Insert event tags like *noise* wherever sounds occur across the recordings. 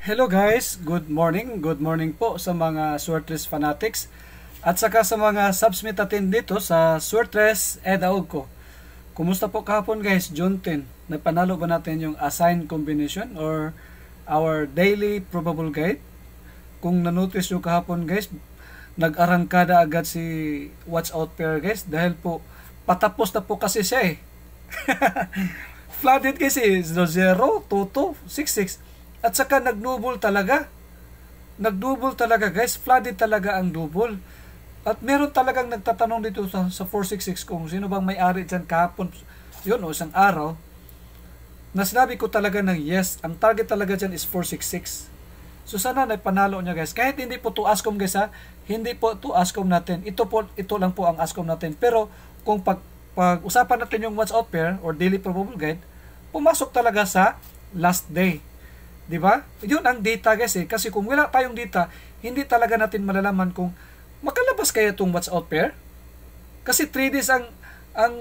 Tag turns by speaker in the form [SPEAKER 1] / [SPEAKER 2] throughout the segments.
[SPEAKER 1] Hello guys! Good morning! Good morning po sa mga Swertres fanatics at saka sa mga subs natin dito sa Swertres Edaog ko. Kumusta po kahapon guys? June 10. Nagpanalo ba natin yung assigned combination or our daily probable guide? Kung nanotice nyo kahapon guys, nag-arangkada agad si Watch Out Pair guys dahil po patapos na po kasi siya eh. *laughs* Flooded kasi 0, 2, 2, 6, 6. At saka nagdubol talaga. Nagdubol talaga guys. Flooded talaga ang dubol. At meron talagang nagtatanong dito sa, sa 466 kung sino bang may-ari dyan kahapon. Yun o, isang araw. Na sinabi ko talaga ng yes. Ang target talaga dyan is 466. So sana na panalo niya guys. Kahit hindi po to ASCOM guys ha. Hindi po to ASCOM natin. Ito po ito lang po ang ASCOM natin. Pero kung pag pag-usapan natin yung watch out pair or daily probable guide, pumasok talaga sa last day. Di ba? Yun ang data guys eh. Kasi kung wala tayong data, hindi talaga natin malalaman kung makalabas kaya itong what's out pair. Kasi 3 days ang ang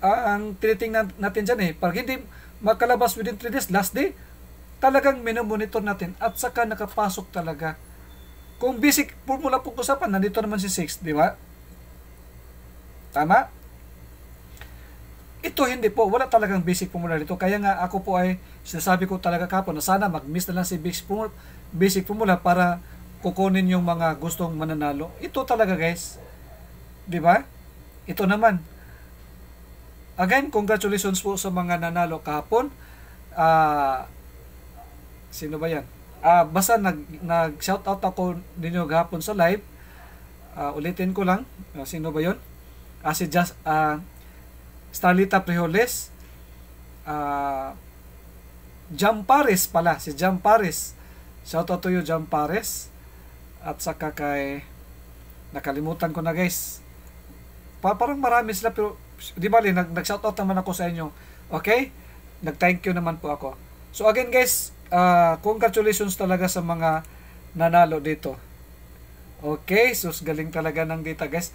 [SPEAKER 1] ah, ang treating natin dyan eh. Pag hindi makalabas within 3 days, last day, talagang minomonitor natin at saka nakapasok talaga. Kung basic formula po usapan, nandito naman si 6, di ba? Tama? Ito hindi po, wala talagang basic formula dito. Kaya nga ako po ay sinasabi ko talaga kapo na sana mag-miss na lang si basic formula, basic formula para kukunin yung mga gustong mananalo. Ito talaga guys. 'Di ba? Ito naman. Again, congratulations po sa mga nanalo kahapon. Ah uh, sino ba 'yan? Ah uh, basta nag nag shout out ako ninyo kahapon sa live. Uh, ulitin ko lang, uh, sino ba 'yon? Uh, ah, si Just uh, Starlita Prijoles, uh, ah, Jam Pares pala, si Jam Pares. Shout out to you, Jam Pares. At saka kay, nakalimutan ko na guys. Pa parang marami sila pero, di ba, nag, nag shout out naman ako sa inyo. Okay? Nag thank you naman po ako. So again guys, uh, congratulations talaga sa mga nanalo dito. Okay, sus galing talaga ng dito guys.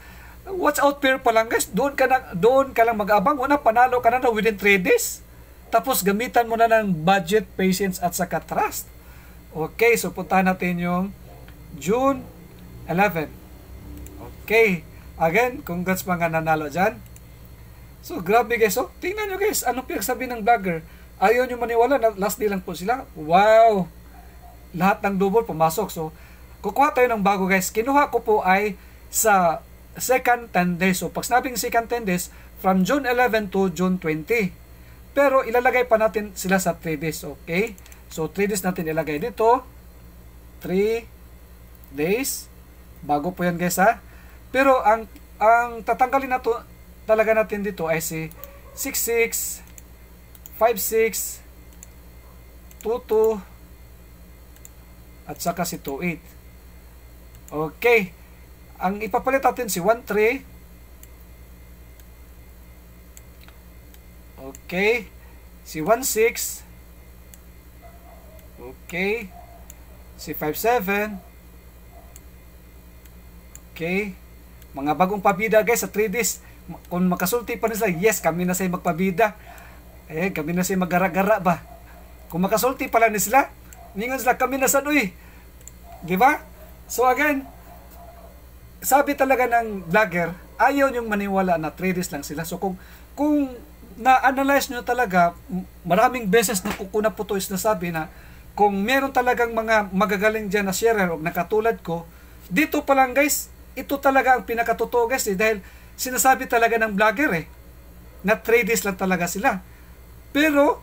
[SPEAKER 1] Watch out pair pa lang guys. Doon ka, na, doon ka lang mag-abang. Una, panalo ka na na within 3 days. Tapos gamitan mo na ng budget, patience at saka trust. Okay, so puntahan natin yung June 11. Okay. Again, congrats mga nanalo dyan. So, grabe guys. So, tingnan nyo guys. Anong pinagsabi ng vlogger? Ayaw nyo maniwala. Na last day lang po sila. Wow! Lahat ng double pumasok. So, kukuha tayo ng bago guys. Kinuha ko po ay sa second 10 days. So pag sinabing second 10 days, from June 11 to June 20. Pero ilalagay pa natin sila sa 3 days, okay? So 3 days natin ilagay dito. 3 days. Bago po yan guys ha. Pero ang ang tatanggalin nato talaga natin dito ay si 66, 56, 22, at saka si 28. Okay. Ang ipapalit natin si 13. Okay. Si 16. Okay. Si 57. Okay. Mga bagong pabida guys sa 3Ds. Kung makasulti pa nila, yes, kami na sa'yo magpabida. Eh, kami na sa'yo maggara-gara ba? Kung makasulti pala nila, ningon sila, kami na sa doy. Di ba? So again, sabi talaga ng vlogger, ayaw yung maniwala na traders lang sila. So kung kung na-analyze nyo talaga, maraming beses na kukuna po to is nasabi na kung meron talagang mga magagaling dyan na sharer o nakatulad ko, dito pa lang guys, ito talaga ang pinakatotoo guys eh, dahil sinasabi talaga ng vlogger eh, na traders lang talaga sila. Pero,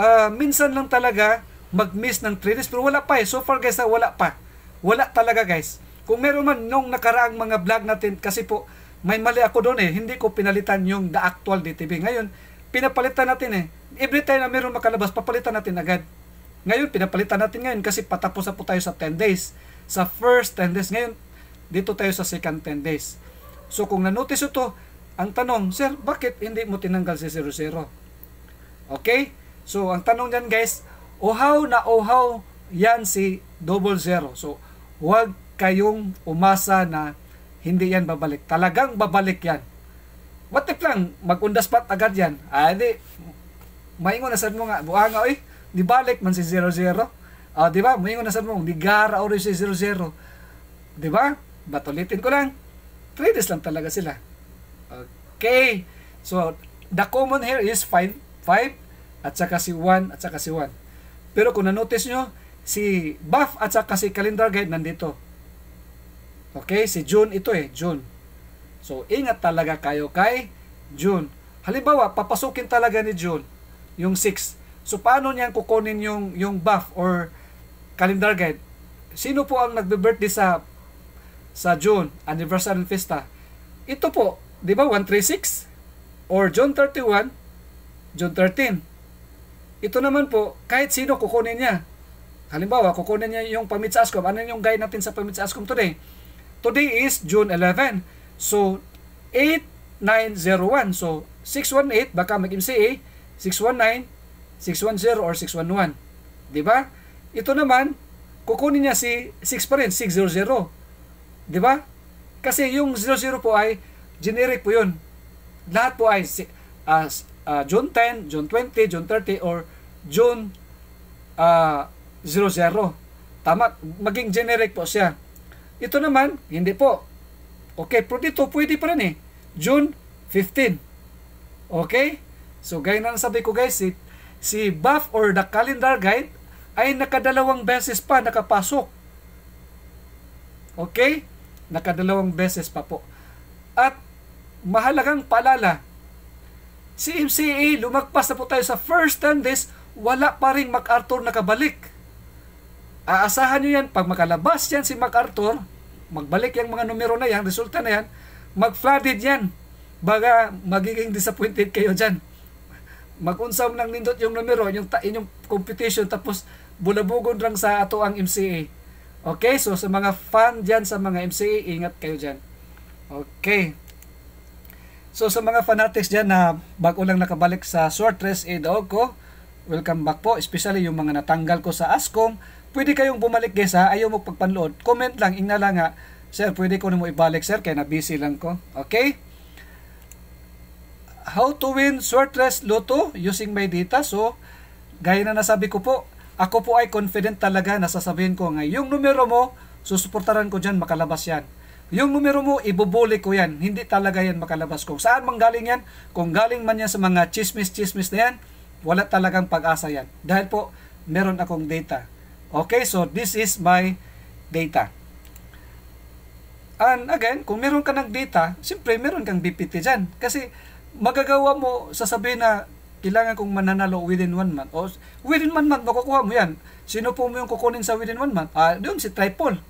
[SPEAKER 1] uh, minsan lang talaga mag-miss ng traders, pero wala pa eh. So far guys, ah, wala pa. Wala talaga guys. Kung meron man nung nakaraang mga vlog natin, kasi po, may mali ako doon eh, hindi ko pinalitan yung the actual DTV. Ngayon, pinapalitan natin eh. Every time na meron makalabas, papalitan natin agad. Ngayon, pinapalitan natin ngayon kasi patapos na po tayo sa 10 days. Sa first 10 days. Ngayon, dito tayo sa second 10 days. So, kung nanotice ito, ang tanong, Sir, bakit hindi mo tinanggal si 00? Okay? So, ang tanong dyan guys, ohaw na ohaw yan si double zero. So, huwag kayong umasa na hindi yan babalik. Talagang babalik yan. What if lang, magundas pa agad yan. Ah, di, maingon na sad mo nga, nga, oy, di balik man si 00. Ah, di ba? Maingon na sad mo, di gara ori si 00. Di ba? Batulitin ko lang. Traders lang talaga sila. Okay. So, the common here is 5, 5, at saka si 1, at saka si 1. Pero kung na-notice nyo, si Buff at saka si Calendar Guide nandito. Okay, si June ito eh, June. So, ingat talaga kayo kay June. Halimbawa, papasukin talaga ni June yung 6. So, paano niyang kukunin yung, yung buff or calendar guide? Sino po ang nagbe-birthday sa sa June, anniversary ng festa? Ito po, di ba 136? Or June 31, June 13. Ito naman po, kahit sino kukunin niya. Halimbawa, kukunin niya yung pamitsaskom. Ano yung guide natin sa pamitsaskom today? Today is June 11. So, 8901. So, 618, baka mag-MCA, 619, 610, or 611. Diba? Ito naman, kukunin niya si 6 pa rin, 600. Diba? Kasi yung 00 po ay generic po yun. Lahat po ay uh, uh, June 10, June 20, June 30, or June uh, ah, 00. Tama, maging generic po siya. Ito naman, hindi po. Okay, pero dito pwede pa rin eh. June 15. Okay? So, gaya na sabi ko guys, si, si buff or the calendar guide ay nakadalawang beses pa nakapasok. Okay? Nakadalawang beses pa po. At mahalagang palala, si MCA lumagpas na po tayo sa first 10 days, wala pa rin MacArthur nakabalik. Aasahan nyo yan, pag makalabas yan si MacArthur, magbalik yung mga numero na yan, resulta na yan, mag-flooded yan. Baga magiging disappointed kayo dyan. mag unsaw ng nindot yung numero, yung ta- inyong competition, tapos bulabugon lang sa ato ang MCA. Okay, so sa mga fan dyan sa mga MCA, ingat kayo dyan. Okay. So sa mga fanatics dyan na bago lang nakabalik sa short race, eh, ko, welcome back po, especially yung mga natanggal ko sa ASCOM, pwede kayong bumalik guys ha, ayaw mo pagpanlood. Comment lang, inala nga, sir, pwede ko na mo ibalik sir, kaya na busy lang ko. Okay? How to win shortlist loto using my data. So, gaya na nasabi ko po, ako po ay confident talaga na sasabihin ko ngayon, yung numero mo, susuportaran ko dyan, makalabas yan. Yung numero mo, ibubuli ko yan. Hindi talaga yan makalabas ko. Saan mang galing yan? Kung galing man yan sa mga chismis-chismis na yan, wala talagang pag-asa yan. Dahil po, meron akong data. Okay, so this is my data. And again, kung meron ka ng data, siyempre meron kang BPT dyan. Kasi magagawa mo, sasabihin na kailangan kong mananalo within one month. O within one month, makukuha mo yan. Sino po mo yung kukunin sa within one month? Ah, doon si Triple.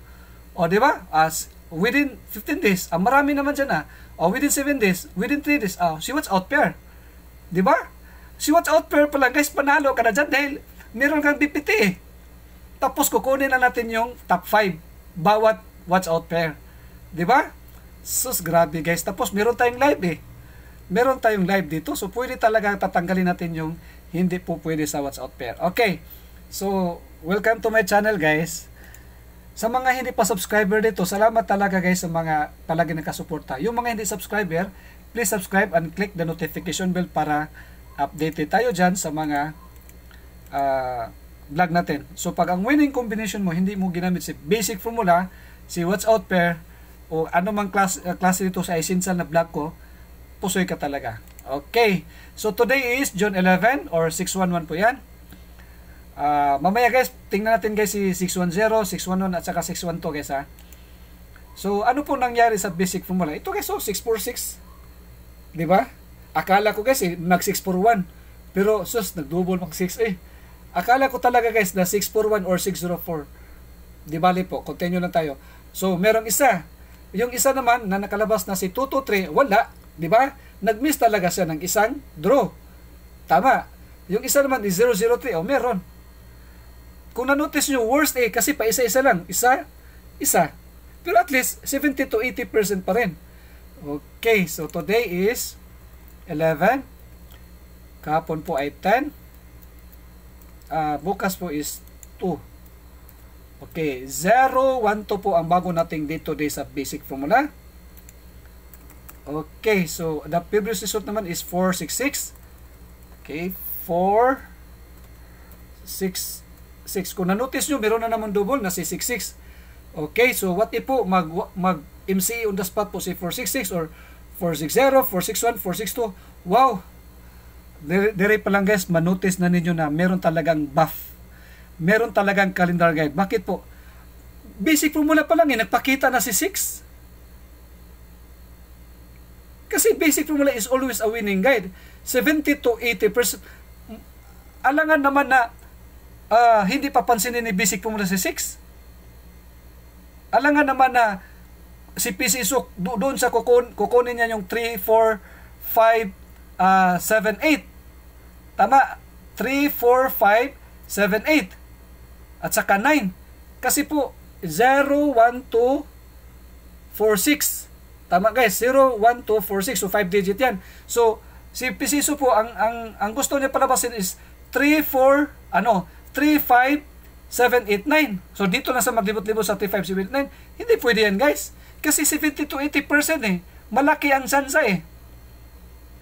[SPEAKER 1] O di ba? As within 15 days, ah, marami naman dyan ah. O within 7 days, within 3 days, ah, si what's out pair. Di ba? Si what's out pair pala, guys, panalo ka na dyan dahil meron kang BPT eh. Tapos kukunin na natin yung top 5 bawat watch out pair. 'Di ba? Sus, grabe guys. Tapos meron tayong live eh. Meron tayong live dito. So pwede talaga tatanggalin natin yung hindi po pwede sa watch out pair. Okay. So, welcome to my channel guys. Sa mga hindi pa subscriber dito, salamat talaga guys sa mga palagi nakasuporta. Yung mga hindi subscriber, please subscribe and click the notification bell para updated tayo dyan sa mga uh, vlog natin. So pag ang winning combination mo hindi mo ginamit si basic formula, si what's out pair o anumang class uh, klase nito sa essential na vlog ko, pusoy ka talaga. Okay. So today is June 11 or 611 po 'yan. Uh, mamaya guys, tingnan natin guys si 610, 611 at saka 612 guys ha. So ano po nangyari sa basic formula? Ito guys, oh, 646. 'Di ba? Akala ko guys, eh, mag 641. Pero sus, nag-double mag 6 eh. Akala ko talaga guys na 641 or 604. Di bali po, continue lang tayo. So, merong isa. Yung isa naman na nakalabas na si 223, wala. Di ba? Nag-miss talaga siya ng isang draw. Tama. Yung isa naman is 003, oh, meron. Kung na-notice nyo, worst eh, kasi pa isa-isa lang. Isa, isa. Pero at least, 70 to 80% pa rin. Okay, so today is 11. Kahapon po ay 10 uh, bukas po is 2. Okay, 0, 1, 2 po ang bago nating dito day sa basic formula. Okay, so the previous result naman is 4, 6, 6. Okay, 4, 6, 6. Kung na-notice nyo, meron na naman double na si 6, 6. Okay, so what if po mag, mag MC on the spot po si 466 or 460, 461, 462. Wow, dire, dire pa lang guys, manotice na ninyo na meron talagang buff. Meron talagang calendar guide. Bakit po? Basic formula pa lang eh, nagpakita na si 6. Kasi basic formula is always a winning guide. 70 to 80%. Alangan naman na uh, hindi papansinin ni basic formula si 6. Alangan naman na si PC Isok doon sa kukun, kukunin niya yung 3, 4, 5, uh, 7, 8. Tama. 3, 4, 5, 7, At saka 9. Kasi po, 0, 1, 2, 4, Tama guys, 0, 1, 2, 4, 6. So 5 digit yan. So, si Pisiso po, ang, ang, ang gusto niya palabasin is 3, 4, ano, 3, 5, 7, So, dito na sa maglibot-libot sa 35,7,8,9 Hindi pwede yan, guys. Kasi 70 to 80% eh. Malaki ang chance eh.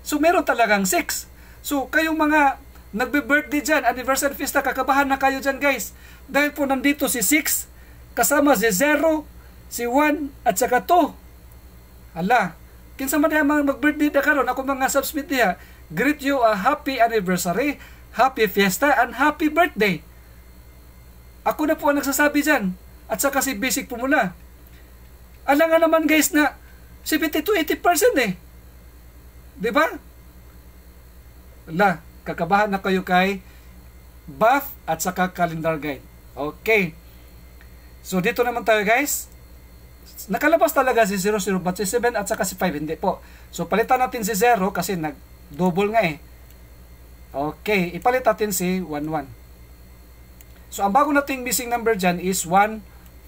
[SPEAKER 1] So meron talagang 6. So kayong mga nagbe-birthday dyan, anniversary fiesta, kakabahan na kayo dyan guys. Dahil po nandito si 6, kasama si 0, si 1, at saka 2. Hala, kinsa man mga mag-birthday na karon ako mga subsmit niya, greet you a happy anniversary, happy fiesta, and happy birthday. Ako na po ang nagsasabi dyan. At saka si basic po mula. Alam nga naman guys na 70 to 80% eh. Di ba? La, kakabahan na kayo kay buff at saka calendar guide. Okay. So, dito naman tayo guys. Nakalabas talaga si 00 but si 7 at saka si 5 hindi po. So, palitan natin si 0 kasi nag-double nga eh. Okay. Ipalit natin si 11. So, ang bago nating missing number dyan is 1,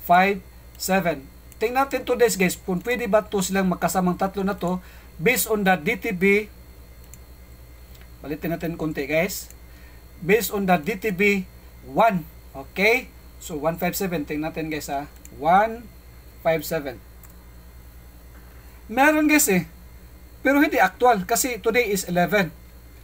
[SPEAKER 1] 5, 7. Tingnan natin to guys kung pwede ba to silang magkasamang tatlo na to based on the DTB palitin natin konti guys based on the DTB 1 okay so 157 tingnan natin guys ha ah. 157 meron guys eh pero hindi actual kasi today is 11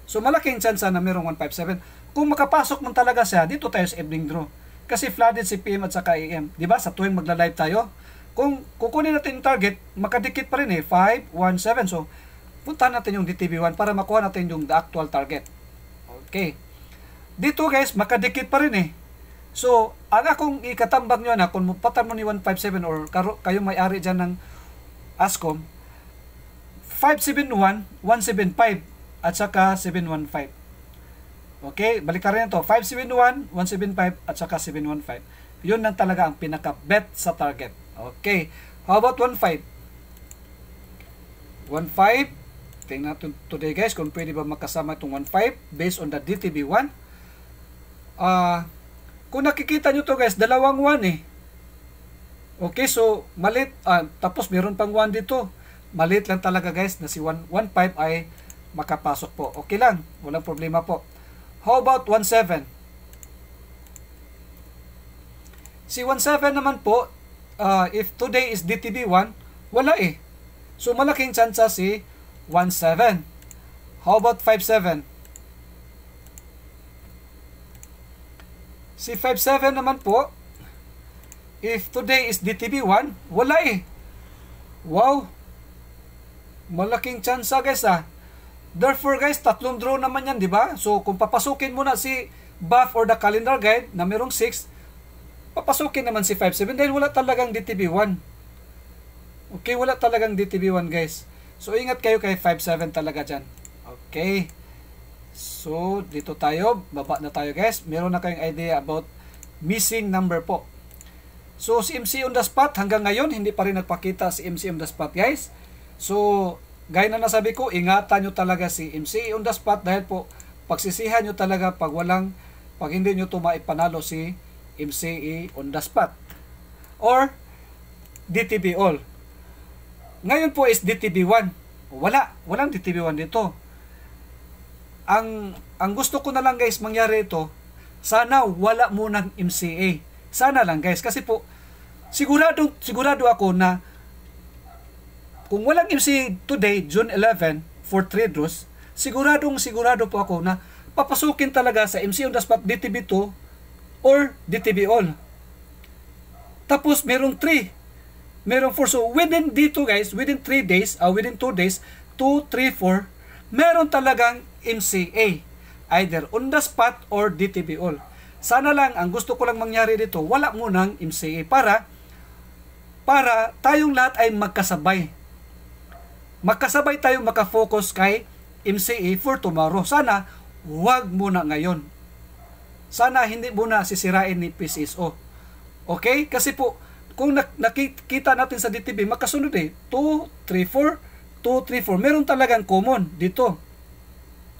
[SPEAKER 1] so malaking chance ah, na merong 157 kung makapasok man talaga siya dito tayo sa evening draw kasi flooded si PM at saka AM di ba sa tuwing magla-live tayo kung kukunin natin yung target, makadikit pa rin eh, 517. So, puntahan natin yung DTV1 para makuha natin yung the actual target. Okay. Dito guys, makadikit pa rin eh. So, ang akong ikatambag nyo na, kung mapatan mo ni 157 or kayo may-ari dyan ng ASCOM, 571, 175, at saka 715. Okay, balik rin ito. 571, 175, at saka 715. Yun lang talaga ang pinaka-bet sa target. Okay. How about 1.5? 1.5. Tingnan natin today guys kung pwede ba makasama itong 1.5 based on the DTB1. Uh, ah, kung nakikita nyo to guys, dalawang 1 eh. Okay, so malit. Uh, tapos meron pang 1 dito. Malit lang talaga guys na si 1.5 ay makapasok po. Okay lang. Walang problema po. How about 1.7? Si 1.7 naman po, uh, if today is DTB1, wala eh. So malaking chance si 1-7. How about 5-7? Si 5-7 naman po, if today is DTB1, wala eh. Wow! Malaking chance ah, guys ah. Therefore guys, tatlong draw naman yan, di ba? So kung papasukin mo na si buff or the calendar guide na merong 6, papasukin naman si 5.7 dahil wala talagang DTB1. Okay, wala talagang DTB1 guys. So, ingat kayo kay 5.7 talaga dyan. Okay. So, dito tayo. Baba na tayo guys. Meron na kayong idea about missing number po. So, si MC on the spot, hanggang ngayon, hindi pa rin nagpakita si MC on the spot guys. So, gaya na nasabi ko, ingatan nyo talaga si MC on the spot dahil po, pagsisihan nyo talaga pag walang, pag hindi nyo to maipanalo si MC MCA e on the spot or DTB all. Ngayon po is DTB 1. Wala, walang DTB 1 dito. Ang ang gusto ko na lang guys mangyari ito, sana wala mo ng MCA. E. Sana lang guys kasi po sigurado sigurado ako na kung walang MCA e today June 11 for trade rules, siguradong sigurado po ako na papasukin talaga sa MCA on the spot DTB 2 or DTB all. Tapos merong 3. Merong 4. So within dito guys, within 3 days, uh, within 2 days, 2, 3, 4, meron talagang MCA. Either on the spot or DTB all. Sana lang, ang gusto ko lang mangyari dito, wala munang MCA para para tayong lahat ay magkasabay. Magkasabay tayong makafocus kay MCA for tomorrow. Sana, wag muna ngayon. Sana hindi muna sisirain ni PCSO. Okay? Kasi po, kung nakikita natin sa DTB, makasunod eh. 2, 3, 4, 2, 3, 4. Meron talagang common dito.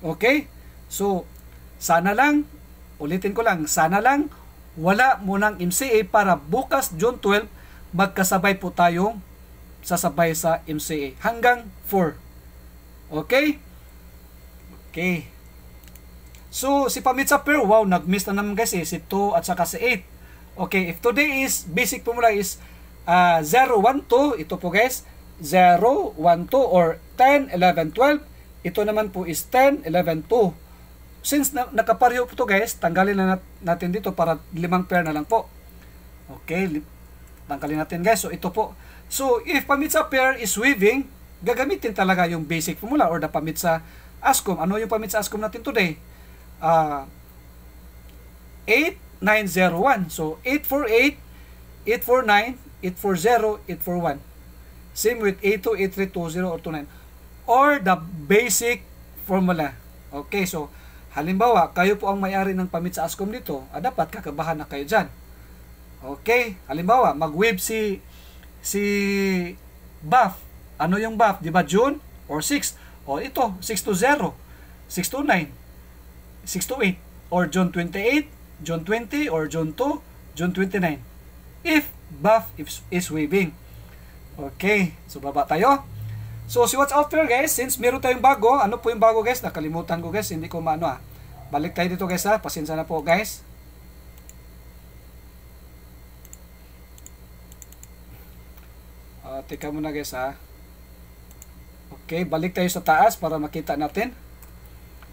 [SPEAKER 1] Okay? So, sana lang, ulitin ko lang, sana lang, wala mo ng MCA para bukas June 12, magkasabay po tayong sasabay sa MCA. Hanggang 4. Okay? Okay. So, si Pamitsa pair, wow, nag-miss na naman guys eh, si 2 at saka si 8. Okay, if today is, basic formula is uh, 0, 1, 2, ito po guys, 0, 1, 2, or 10, 11, 12, ito naman po is 10, 11, 2. Since na, nakapareho po to guys, tanggalin na natin dito para limang pair na lang po. Okay, tanggalin natin guys. So, ito po. So, if Pamitsa pair is weaving, gagamitin talaga yung basic formula or the Pamitsa ASCOM. Ano yung Pamitsa ASCOM natin today? uh, ah, 8901. So 848, 849, 840, 841. Same with 82, 8320 or 29. Or the basic formula. Okay, so halimbawa, kayo po ang may-ari ng pamit sa ASCOM dito, ah, dapat kakabahan na kayo dyan. Okay, halimbawa, mag-web si si BAF. Ano yung BAF? Di ba June or 6? O ito, 620, 629. 6 to 8 or June 28, June 20 or June 2, June 29. If buff is waving. Okay, so baba tayo. So si what's there guys, since meron tayong bago, ano po yung bago guys? Nakalimutan ko guys, hindi ko maano ah. Balik tayo dito guys ha, ah. pasensya na po guys. Uh, teka muna guys ha. Ah. Okay, balik tayo sa taas para makita natin.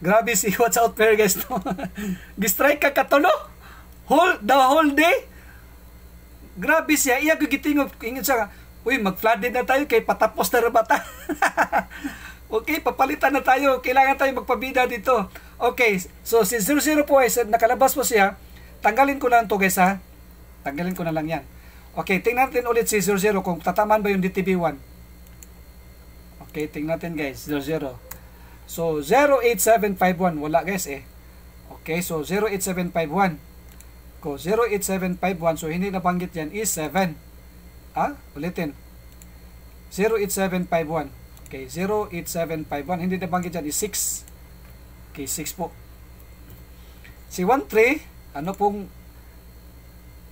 [SPEAKER 1] Grabe si What's Out pair guys to. *laughs* Gistrike ka katulo. Whole, the whole day. Grabe siya. Iya ko gitingog. ingon siya. Uy, mag-flooded na tayo kay patapos na rabata. *laughs* okay, papalitan na tayo. Kailangan tayo magpabida dito. Okay, so si 00 po is nakalabas po siya. Tanggalin ko lang to guys ha. Tanggalin ko na lang yan. Okay, tingnan natin ulit si 00 kung tataman ba yung DTB1. Okay, tingnan natin guys. 00. So, 08751. Wala guys eh. Okay, so 08751. Ko, 08751. So, hindi nabanggit yan is 7. Ah, ulitin. 08751. Okay, 08751. Hindi nabanggit yan is 6. Okay, 6 po. Si 13, ano pong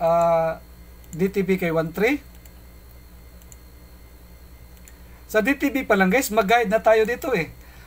[SPEAKER 1] uh, ah, DTB kay 13? Sa DTB pa lang guys, mag-guide na tayo dito eh.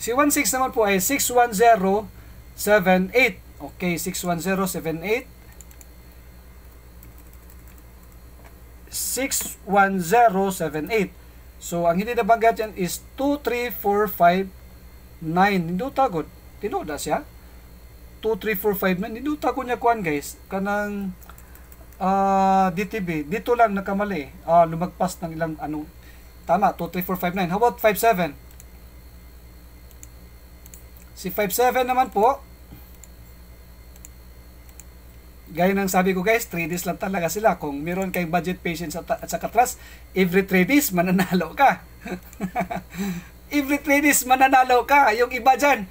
[SPEAKER 1] Si 16 naman po ay 61078. Okay, 61078. 61078. So, ang hindi nabanggit yan is 23459. Hindi tagod. Tinoda siya. 23459. Hindi tagod niya kuan guys. Kanang uh, ah, DTB. Dito lang nakamali. Uh, ah, lumagpas ng ilang ano. Tama, 23459. How about 57? Si 5.7 naman po, gaya ng sabi ko guys, 3 days lang talaga sila. Kung meron kayong budget, patience at, at saka trust, every 3 days, mananalo ka. *laughs* every 3 days, mananalo ka. Yung iba dyan,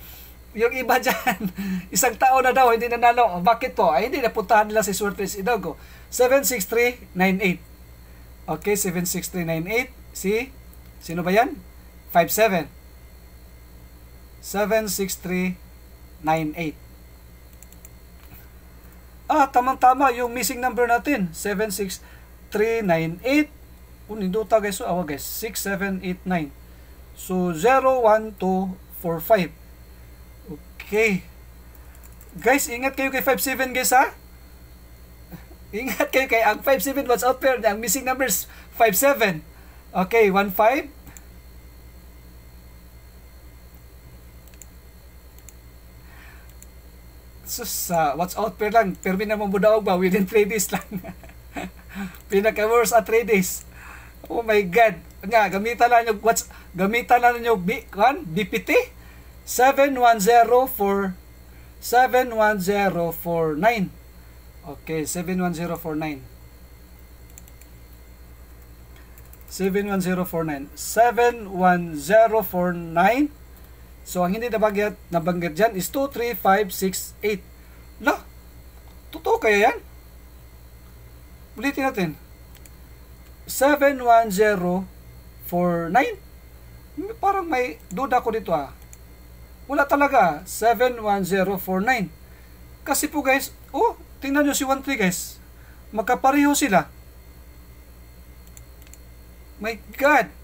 [SPEAKER 1] yung iba dyan, *laughs* isang taon na daw, hindi nanalo. Bakit po? Ay, hindi, napuntahan nila si Suertes Hidalgo. 76398. Okay, 76398. Si, sino ba yan? 57. 76398. Ah, tamang-tama yung missing number natin, 76398. Unindota guys, oh, so awa guys, 6789. So 01245. Okay. Guys, ingat kayo kay 57 guys ha. Ingat kayo kay ang 57 what's out there, ang missing numbers 57. Okay, 15 sus, uh, watch out per lang. Permi na mong budaog ba? Within 3 days lang. Pinaka-worst at 3 days. Oh my God. Nga, gamitan lang nyo, watch, gamitan na nyo, B, kan? BPT? 7104 71049. Okay, 71049. 71049. 71049. So, ang hindi nabanggit, nabanggit dyan is 23568. No? 5, totoo kaya yan? Ulitin natin. 71049. Parang may duda ko dito ah. Wala talaga. 71049. Kasi po guys, oh, tingnan nyo si 13 guys. Magkapareho sila. My God!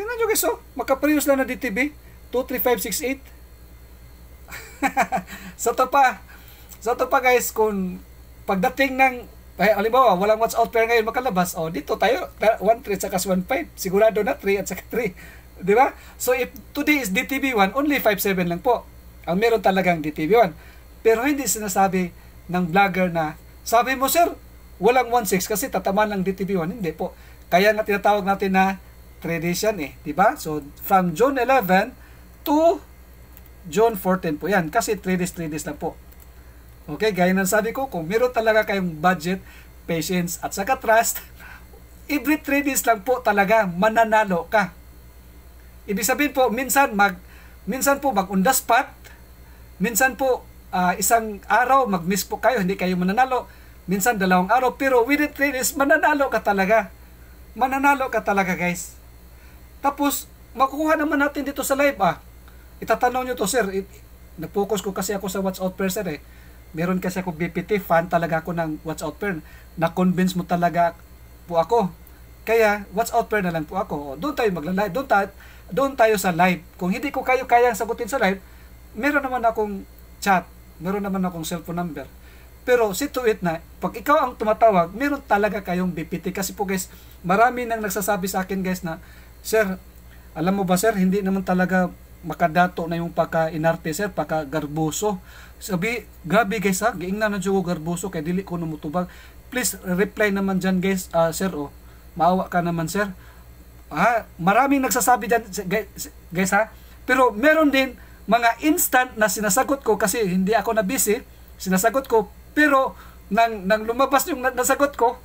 [SPEAKER 1] Tingnan nyo guys, oh. Makaprius lang na DTB. 23568. *laughs* sa to pa. Sa to pa guys, kung pagdating ng eh, alimbawa, walang watch out pair ngayon makalabas. Oh, dito tayo, 1-3 saka 1-5. Sigurado na 3 at saka 3. *laughs* Di ba? So, if today is DTB1, only 5-7 lang po. Ang meron talagang DTB1. Pero hindi sinasabi ng vlogger na, sabi mo sir, walang 1-6 kasi tatamaan lang DTB1. Hindi po. Kaya nga tinatawag natin na 3 days yan eh, di ba? So, from June 11 to June 14 po yan. Kasi 3 days, 3 days lang po. Okay, gaya ng sabi ko, kung meron talaga kayong budget, patience, at saka trust, *laughs* every 3 days lang po talaga mananalo ka. Ibig sabihin po, minsan mag minsan po mag on the spot, minsan po uh, isang araw mag-miss po kayo, hindi kayo mananalo, minsan dalawang araw, pero within 3 days, mananalo ka talaga. Mananalo ka talaga guys. Tapos, makukuha naman natin dito sa live ah. Itatanong nyo to sir. It, nag-focus ko kasi ako sa watch out person eh. Meron kasi ako BPT, fan talaga ako ng watch out pair. Na-convince mo talaga po ako. Kaya, watch out pair na lang po ako. doon tayo magla-live. Doon, ta- doon tayo sa live. Kung hindi ko kayo kayang sagutin sa live, meron naman akong chat. Meron naman akong cellphone number. Pero see na, pag ikaw ang tumatawag, meron talaga kayong BPT. Kasi po guys, marami nang nagsasabi sa akin guys na, Sir, alam mo ba sir, hindi naman talaga makadato na yung pagka-inarte sir, pagka-garboso. Sabi, grabe guys ha, giingnan na dyan garboso kay dili ko namutubag. Please reply naman dyan guys, uh, sir oh. Maawa ka naman sir. Ha, ah, maraming nagsasabi dyan guys ha. Pero meron din mga instant na sinasagot ko kasi hindi ako na busy, sinasagot ko. Pero nang, nang lumabas yung nasagot ko,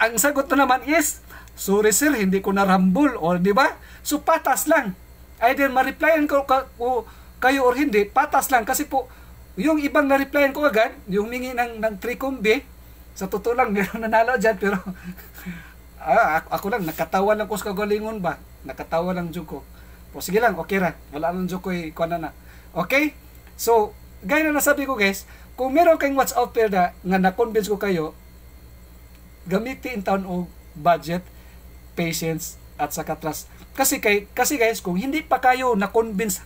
[SPEAKER 1] ang sagot na naman is So Rizal, hindi ko narambol, o di ba? So patas lang. Either ma-replyan ko, ka, o, kayo or hindi, patas lang. Kasi po, yung ibang na-replyan ko agad, yung humingi ng, ng trikombe, sa totoo lang, *laughs* meron nanalo dyan, pero *laughs* ah, ako, ako lang, nakatawa lang ko sa kagalingon ba? Nakatawa lang joke ko. O sige lang, okay ra. Wala lang joke ko, eh, na na. Okay? So, gaya na nasabi ko guys, kung meron kayong watch out there na, nga na-convince ko kayo, gamitin taon o budget, patience at saka trust. Kasi kay kasi guys, kung hindi pa kayo na-convince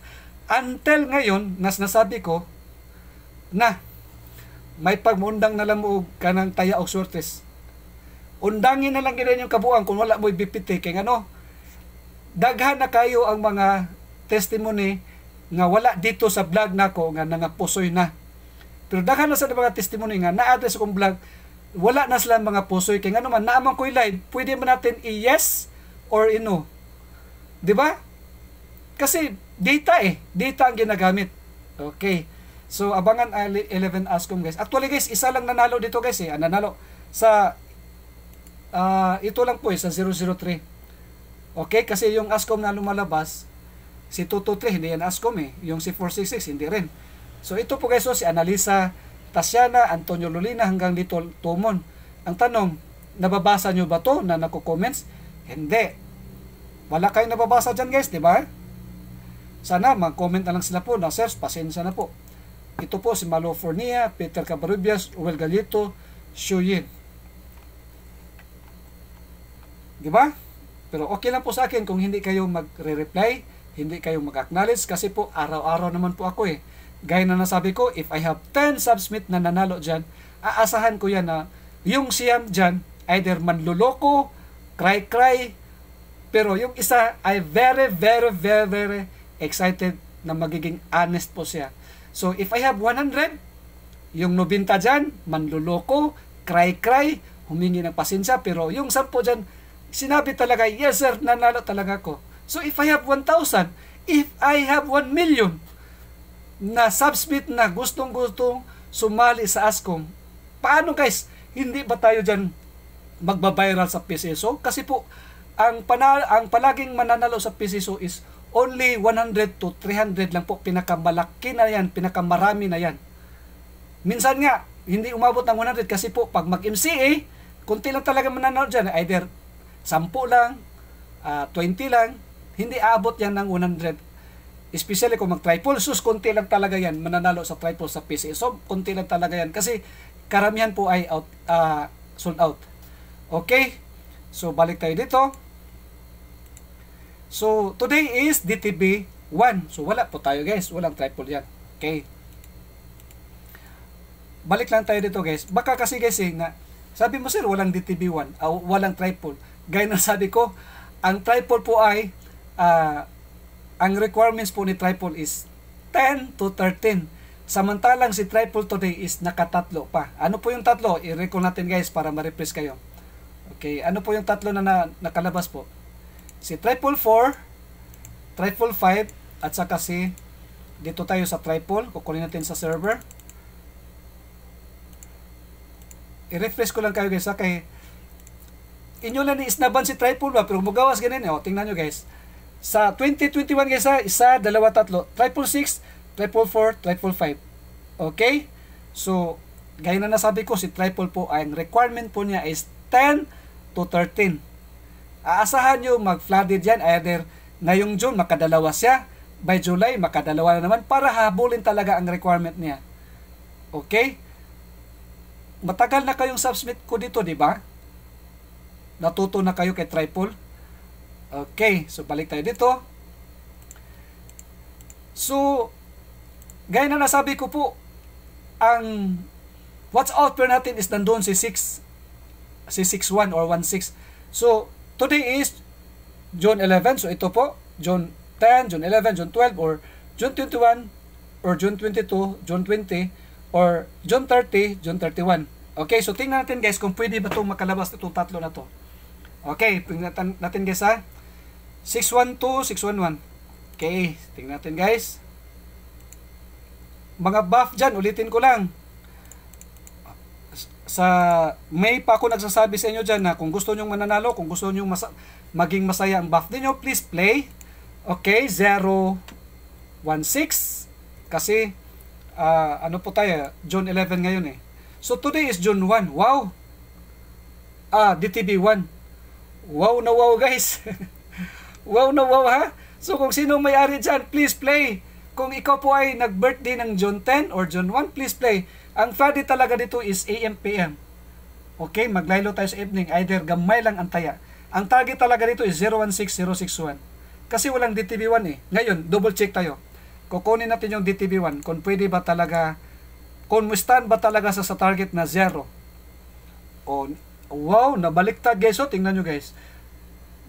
[SPEAKER 1] until ngayon nas nasabi ko na may pagmundang na lang kanang taya o sortes. Undangin na lang gid yung kabuang kung wala mo ibipiti kay ano. Daghan na kayo ang mga testimony nga wala dito sa vlog nako nga nangapusoy na. Pero daghan na sa mga testimony nga na-address kong vlog wala na sila mga pusoy kay ano man naamang ko ilay pwede man natin i-yes or i no di ba kasi data eh data ang ginagamit okay so abangan 11 askom guys actually guys isa lang nanalo dito guys eh nanalo sa uh, ito lang po eh sa 003 okay kasi yung askom na lumalabas si 223 hindi yan askom eh yung si 466 hindi rin so ito po guys so oh, si Analisa Tasyana, Antonio Lolina hanggang dito Tumon. Ang tanong, nababasa nyo ba to na nagko-comments? Hindi. Wala kayong nababasa dyan guys, di ba? Sana mag-comment na lang sila po na sirs, pasensya na po. Ito po si Malo Fornia, Peter Cabarubias, Uwel Galito, Shuyin. Di ba? Pero okay lang po sa akin kung hindi kayo magre-reply, hindi kayo mag-acknowledge kasi po araw-araw naman po ako eh. Gaya na nasabi ko, if I have 10 subsmith na nanalo dyan, aasahan ko yan na yung siyam dyan, either manluloko, cry-cry, pero yung isa ay very, very, very, very excited na magiging honest po siya. So, if I have 100, yung 90 dyan, manluloko, cry-cry, humingi ng pasensya, pero yung 10 dyan, sinabi talaga, yes sir, nanalo talaga ako. So, if I have 1,000, if I have 1 million, na subsmit na gustong-gustong sumali sa ASCOM. Paano guys, hindi ba tayo dyan magbabiral sa PCSO? Kasi po, ang, pana- ang palaging mananalo sa PCSO is only 100 to 300 lang po. Pinakamalaki na yan, pinakamarami na yan. Minsan nga, hindi umabot ng 100 kasi po pag mag-MCA, kunti lang talaga mananalo dyan. Either 10 lang, uh, ah, 20 lang, hindi aabot yan ng 100 Especially kung mag-triple. Sus, konti lang talaga yan. Mananalo sa triple sa PCA. So, konti lang talaga yan. Kasi, karamihan po ay out, uh, sold out. Okay? So, balik tayo dito. So, today is DTB 1. So, wala po tayo guys. Walang triple yan. Okay? Balik lang tayo dito guys. Baka kasi guys eh, na, sabi mo sir, walang DTB 1. Uh, ah, walang triple. Gaya na sabi ko, ang triple po ay uh, ang requirements po ni triple is 10 to 13. Samantalang si triple today is nakatatlo pa. Ano po yung tatlo? I-recall natin guys para ma-refresh kayo. Okay, ano po yung tatlo na, na nakalabas po? Si triple 4, triple 5, at saka si dito tayo sa triple. Kukunin natin sa server. I-refresh ko lang kayo guys ha, inyo lang ni isnaban si triple ba pero magawas ganun eh. O, tingnan nyo guys sa 2021 guys ha, isa, dalawa, tatlo. Triple 6, triple 4, triple 5. Okay? So, gaya na nasabi ko, si triple po, ang requirement po niya is 10 to 13. Aasahan nyo mag-flooded yan either ngayong June makadalawa siya, by July makadalawa na naman para habulin talaga ang requirement niya. Okay? Matagal na kayong submit ko dito, di ba? Natuto na kayo kay triple. Okay, so balik tayo dito. So, gaya na nasabi ko po, ang watch out pair natin is nandun si 6, si 6-1 or 1-6. So, today is June 11, so ito po, June 10, June 11, June 12, or June 21, or June 22, June 20, or June 30, June 31. Okay, so tingnan natin guys kung pwede ba itong makalabas itong tatlo na to. Okay, tingnan natin guys ha. 612, 611. Okay, tingnan natin guys. Mga buff dyan, ulitin ko lang. Sa May pa ako nagsasabi sa inyo dyan na kung gusto nyong mananalo, kung gusto nyong masa maging masaya ang buff ninyo, please play. Okay, 016. Kasi, uh, ano po tayo, June 11 ngayon eh. So today is June 1. Wow! Ah, DTB 1. Wow na wow guys! *laughs* Wow na wow ha? So kung sino may-ari dyan, please play. Kung ikaw po ay nag-birthday ng John 10 or John 1, please play. Ang Friday talaga dito is AM-PM. Okay, maglaylo tayo sa evening. Either gamay lang ang taya. Ang target talaga dito is 016061. Kasi walang DTV1 eh. Ngayon, double check tayo. Kukunin natin yung DTV1 kung pwede ba talaga, kung stand ba talaga sa, sa target na 0. Oh, wow, nabaliktad guys. So, tingnan nyo guys.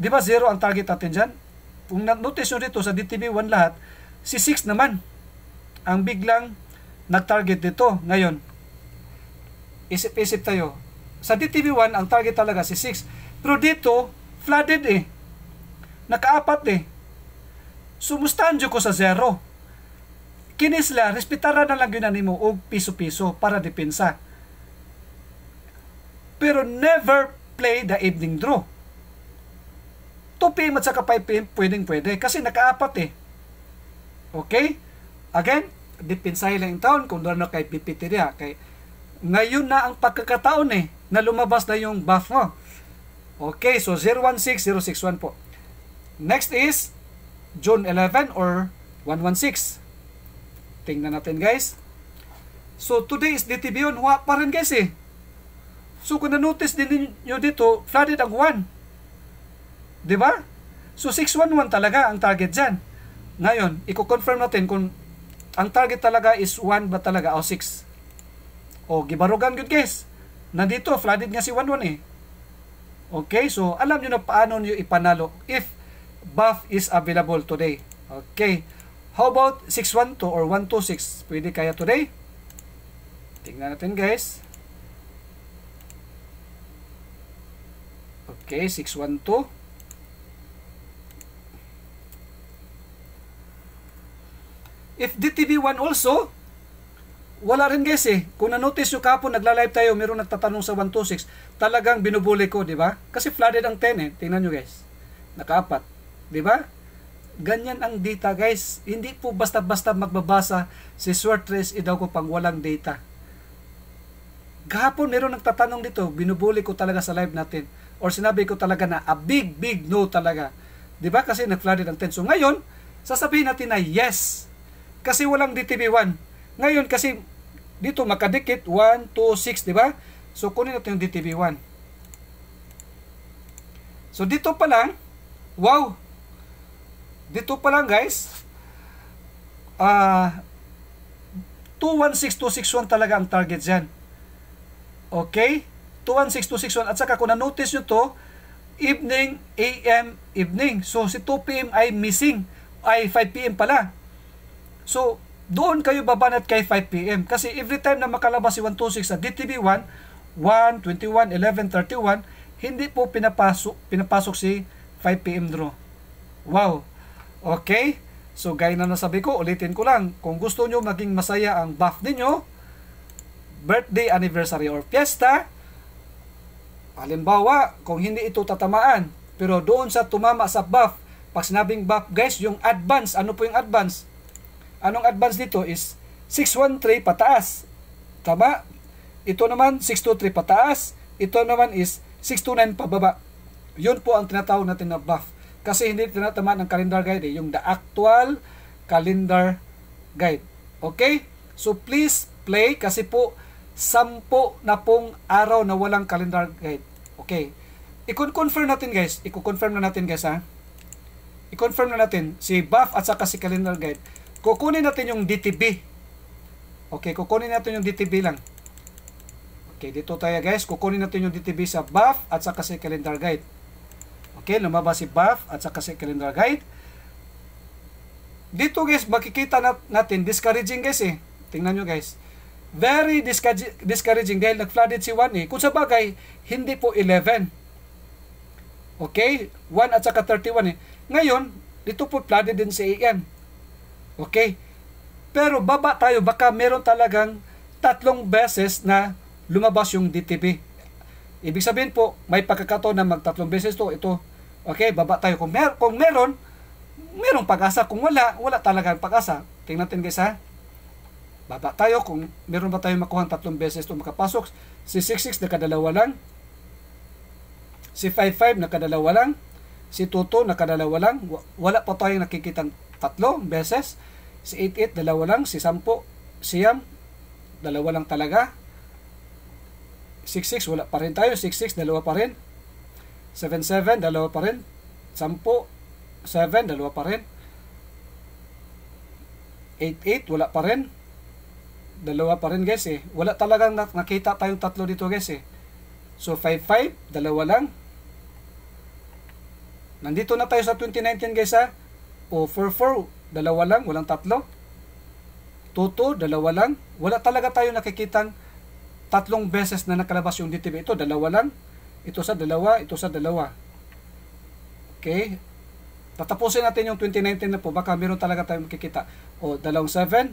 [SPEAKER 1] Di ba zero ang target natin dyan? Kung notice nyo dito sa DTV 1 lahat, si 6 naman ang biglang nag-target dito. Ngayon, isip-isip tayo. Sa DTV 1, ang target talaga si 6. Pero dito, flooded eh. Nakaapat eh. Sumustanjo ko sa zero. Kinisla, respetara na lang yun mo o piso-piso para depensa. Pero never play the evening draw 2 p.m. at saka 5 p.m. pwedeng pwede kasi nakaapat eh. Okay? Again, dipinsahe lang yung taon kung doon na kay Pipiteria. Kay, ngayon na ang pagkakataon eh na lumabas na yung buff mo. Okay, so 016061 po. Next is June 11 or 116. Tingnan natin guys. So today is DTB yun. Wa pa rin guys eh. So kung na-notice din nyo dito, flooded ang 1. Di ba? So 611 talaga ang target dyan. Ngayon, i-confirm natin kung ang target talaga is 1 ba talaga o 6. O, gibarugan good guys. Nandito, flooded nga si 1-1 eh. Okay, so alam nyo na paano nyo ipanalo if buff is available today. Okay, how about 612 or 126? Pwede kaya today? Tingnan natin guys. Okay, 612. If DTV1 also, wala rin guys eh. Kung na-notice nyo kapon, nagla-live tayo, meron nagtatanong sa 126, talagang binubuli ko, di ba? Kasi flooded ang 10 eh. Tingnan nyo guys. Nakaapat. Di ba? Ganyan ang data guys. Hindi po basta-basta magbabasa si Swartres idaw ko pang walang data. Gahapon meron nagtatanong dito, binubuli ko talaga sa live natin. Or sinabi ko talaga na a big, big no talaga. Di ba? Kasi nag-flooded ang 10. So ngayon, sasabihin natin na yes, kasi walang DTV1. Ngayon kasi dito makadikit 1, 2, 6, di ba? So kunin natin yung DTV1. So dito pa lang, wow! Dito pa lang guys, ah, uh, 216261 talaga ang target dyan. Okay? 216261 at saka ko na-notice nyo to, evening, AM, evening. So si 2 p.m. ay missing, ay 5 p.m. pala. So, doon kayo babanat kay 5pm. Kasi every time na makalabas si 126 sa DTV1, 1, 21, 11, 31, hindi po pinapasok, pinapasok si 5pm draw. Wow! Okay? So, gaya na nasabi ko, ulitin ko lang. Kung gusto nyo maging masaya ang buff ninyo, birthday, anniversary, or fiesta, halimbawa, kung hindi ito tatamaan, pero doon sa tumama sa buff, pag sinabing buff, guys, yung advance, ano po yung advance? Anong advance dito is 613 pataas. Tama? Ito naman 623 pataas. Ito naman is 629 pababa. Yun po ang tinatawag natin na buff. Kasi hindi tinatama ng calendar guide eh, yung the actual calendar guide. Okay? So please play kasi po sampo na pong araw na walang calendar guide. Okay. I-confirm natin guys. I-confirm na natin guys ha. I-confirm na natin si buff at saka si calendar guide. Kukunin natin yung DTB. Okay, kukunin natin yung DTB lang. Okay, dito tayo guys. Kukunin natin yung DTB sa buff at saka sa calendar guide. Okay, lumabas si buff at saka sa calendar guide. Dito guys, makikita natin, discouraging guys eh. Tingnan nyo guys. Very discouraging dahil nag-flooded si 1 eh. Kung sa bagay, hindi po 11. Okay? 1 at saka 31 eh. Ngayon, dito po flooded din si AM. Okay? Pero baba tayo, baka meron talagang tatlong beses na lumabas yung DTP. Ibig sabihin po, may pagkakataon na magtatlong beses to, ito. Okay, baba tayo. Kung, mer kung meron, merong pag-asa. Kung wala, wala talagang pag-asa. Tingnan natin guys ha. Baba tayo kung meron ba tayong makuha tatlong beses to makapasok. Si 66 nakadalawa lang. Si 55 nakadalawa lang. Si 22 nakadalawa lang. Wala pa tayong nakikitang tatlong beses. Si 88, dalawa lang. Si 10, siyam. Dalawa lang talaga. 66, wala pa rin tayo. 66, dalawa pa rin. 77, dalawa pa rin. 10, 7, dalawa pa rin. 88, wala pa rin. Dalawa pa rin guys eh. Wala talagang nakita tayong tatlo dito guys eh. So 55, dalawa lang. Nandito na tayo sa 2019 guys ha. Ah. O 44, dalawa lang, walang tatlo. Toto, dalawa lang. Wala talaga tayo nakikitang tatlong beses na nakalabas yung DTV. Ito, dalawa lang. Ito sa dalawa, ito sa dalawa. Okay? Tatapusin natin yung 2019 na po. Baka meron talaga tayong makikita. O, dalawang 7.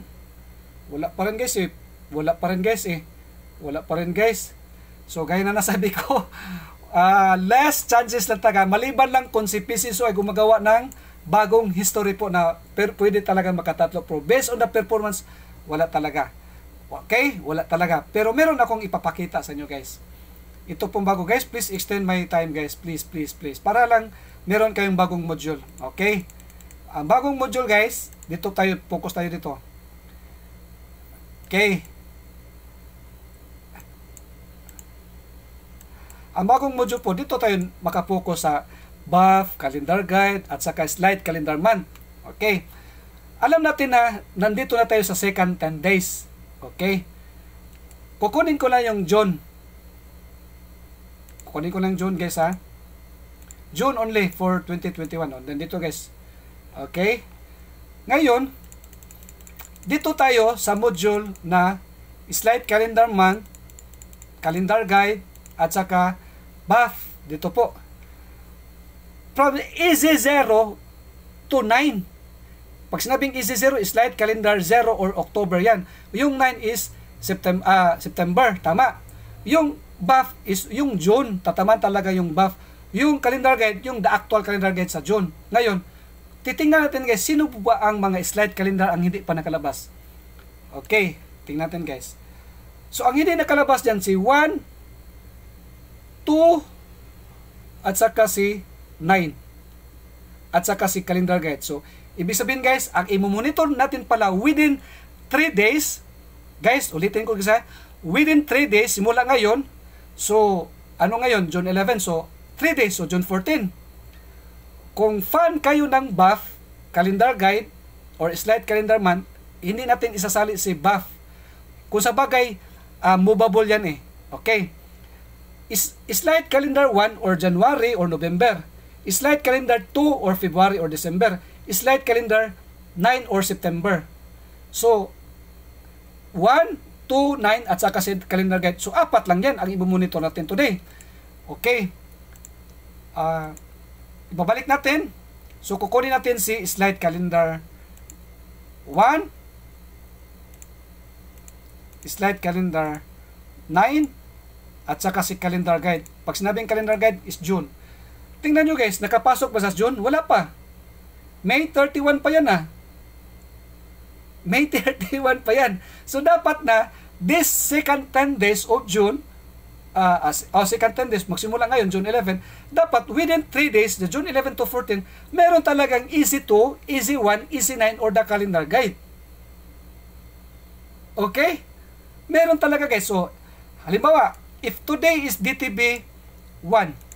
[SPEAKER 1] Wala pa rin guys eh. Wala pa rin guys eh. Wala pa rin guys. So, gaya na nasabi ko, uh, *laughs* less chances lang taga. Maliban lang kung si PCSO ay gumagawa ng bagong history po na per, pwede talaga makatatlo pro. Based on the performance, wala talaga. Okay? Wala talaga. Pero meron akong ipapakita sa inyo guys. Ito pong bago guys. Please extend my time guys. Please, please, please. Para lang meron kayong bagong module. Okay? Ang bagong module guys, dito tayo, focus tayo dito. Okay? Ang bagong module po, dito tayo makapokus sa buff, calendar guide, at saka slide calendar month. Okay. Alam natin na nandito na tayo sa second 10 days. Okay. Kukunin ko lang yung June. Kukunin ko lang June guys ha. June only for 2021. Oh, nandito guys. Okay. Ngayon, dito tayo sa module na slide calendar month, calendar guide, at saka buff. Dito po from is 0 to 9. Pag sinabing is 0 is light calendar 0 or October yan. Yung 9 is September, uh, ah, September tama. Yung buff is yung June, tataman talaga yung buff. Yung calendar guide, yung the actual calendar guide sa June. Ngayon, titingnan natin guys, sino ba ang mga slide calendar ang hindi pa nakalabas? Okay, tingnan natin guys. So, ang hindi nakalabas dyan si 1, 2, at saka si 9. At saka si calendar guide. So, ibig sabihin guys, ang i monitor natin pala within 3 days. Guys, ulitin ko guys, within 3 days simula ngayon. So, ano ngayon? June 11. So, 3 days. So, June 14. Kung fan kayo ng buff calendar guide, or slide calendar month, hindi natin isasali si buff. Kung sa bagay, uh, movable yan eh. Okay? Is, slide calendar 1 or January or November. Slide calendar 2 or February or December. Slide calendar 9 or September. So, 1, 2, 9 at saka set calendar guide. So, apat lang yan ang i-monitor natin today. Okay. Uh, ibabalik natin. So, kukunin natin si slide calendar 1, slide calendar 9, at saka si calendar guide. Pag sinabing calendar guide is June. Tingnan nyo guys, nakapasok ba sa June? Wala pa. May 31 pa yan ah. May 31 *laughs* pa yan. So dapat na this second 10 days of June, uh, as, oh, second 10 days, magsimula ngayon, June 11, dapat within 3 days, the June 11 to 14, meron talagang easy 2, easy 1, easy 9, or the calendar guide. Okay? Meron talaga guys. So, halimbawa, if today is DTB 1,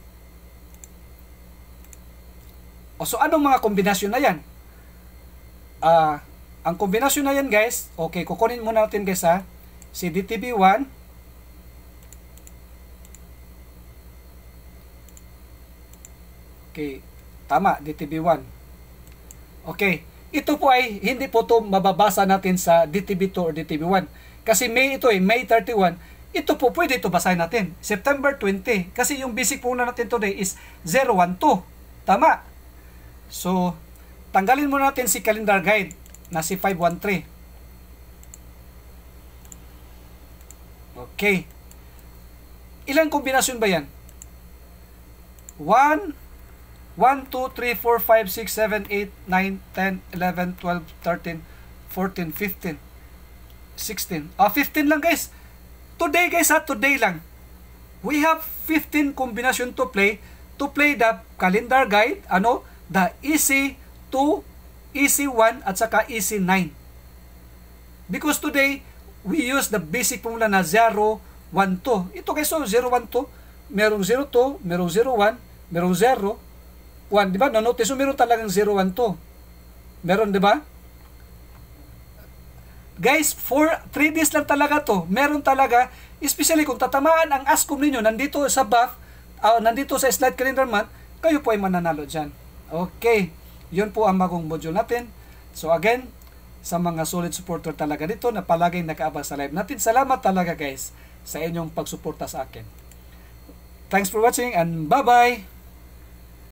[SPEAKER 1] O so anong mga kombinasyon na yan? Uh, ang kombinasyon na yan guys, okay, kukunin muna natin guys ha. Si DTB1, Okay, tama, DTB1. Okay, ito po ay hindi po ito mababasa natin sa DTB2 or DTB1. Kasi May ito eh, May 31. Ito po pwede ito basahin natin. September 20. Kasi yung basic po na natin today is 012. Tama. So, tanggalin muna natin si calendar guide na si 513. Okay. Ilang kombinasyon ba yan? 1, 1, 2, 3, 4, 5, 6, 7, 8, 9, 10, 11, 12, 13, 14, 15, 16. Ah, 15 lang guys. Today guys ha, today lang. We have 15 combination to play. To play the calendar guide, ano, the easy 2, easy 1 at saka easy 9. Because today, we use the basic formula na 0, 1, 2. Ito guys, so 0, 1, 2. Merong 0, 2. Merong 0, 1. Merong 0, 1. Diba? Nanotice so, meron talagang 0, 1, 2. Meron, diba? Guys, 4, 3 days lang talaga to. Meron talaga. Especially kung tatamaan ang ASCOM ninyo, nandito sa buff, uh, ah, nandito sa slide calendar month, kayo po ay mananalo dyan. Okay, yun po ang bagong module natin. So again, sa mga solid supporter talaga dito na palaging nakaabang sa live natin. Salamat talaga guys sa inyong pagsuporta sa akin. Thanks for watching and bye-bye!